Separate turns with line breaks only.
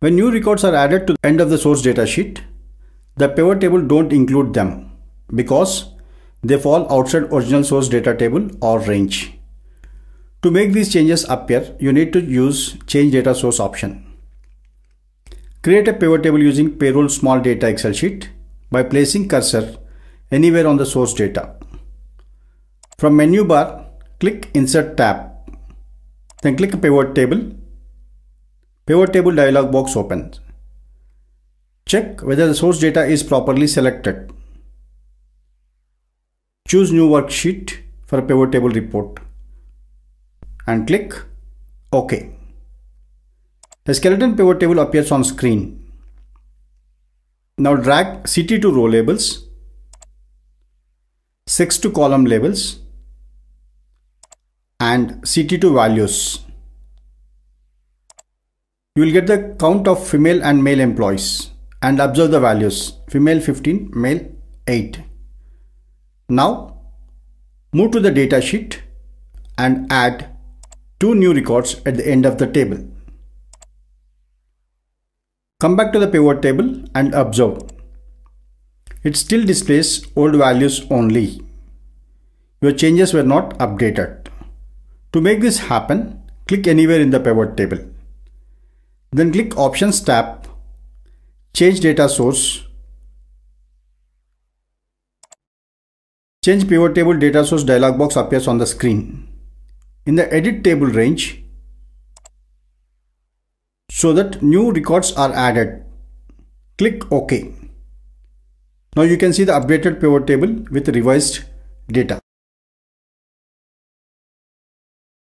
When new records are added to the end of the source datasheet, the pivot table don't include them because they fall outside original source data table or range. To make these changes appear, you need to use change data source option. Create a pivot table using payroll small data Excel sheet by placing cursor anywhere on the source data. From menu bar, click insert tab, then click pivot table Pivot table dialog box opens. Check whether the source data is properly selected. Choose new worksheet for a pivot table report and click OK. The skeleton pivot table appears on screen. Now drag CT to row labels, 6 to column labels and CT to values. You will get the count of female and male employees and observe the values female 15, male 8. Now move to the data sheet and add two new records at the end of the table. Come back to the pivot table and observe. It still displays old values only. Your changes were not updated. To make this happen, click anywhere in the pivot table. Then click Options tab, change data source, change pivot table data source dialog box appears on the screen. In the edit table range, so that new records are added. Click OK. Now you can see the updated pivot table with revised data.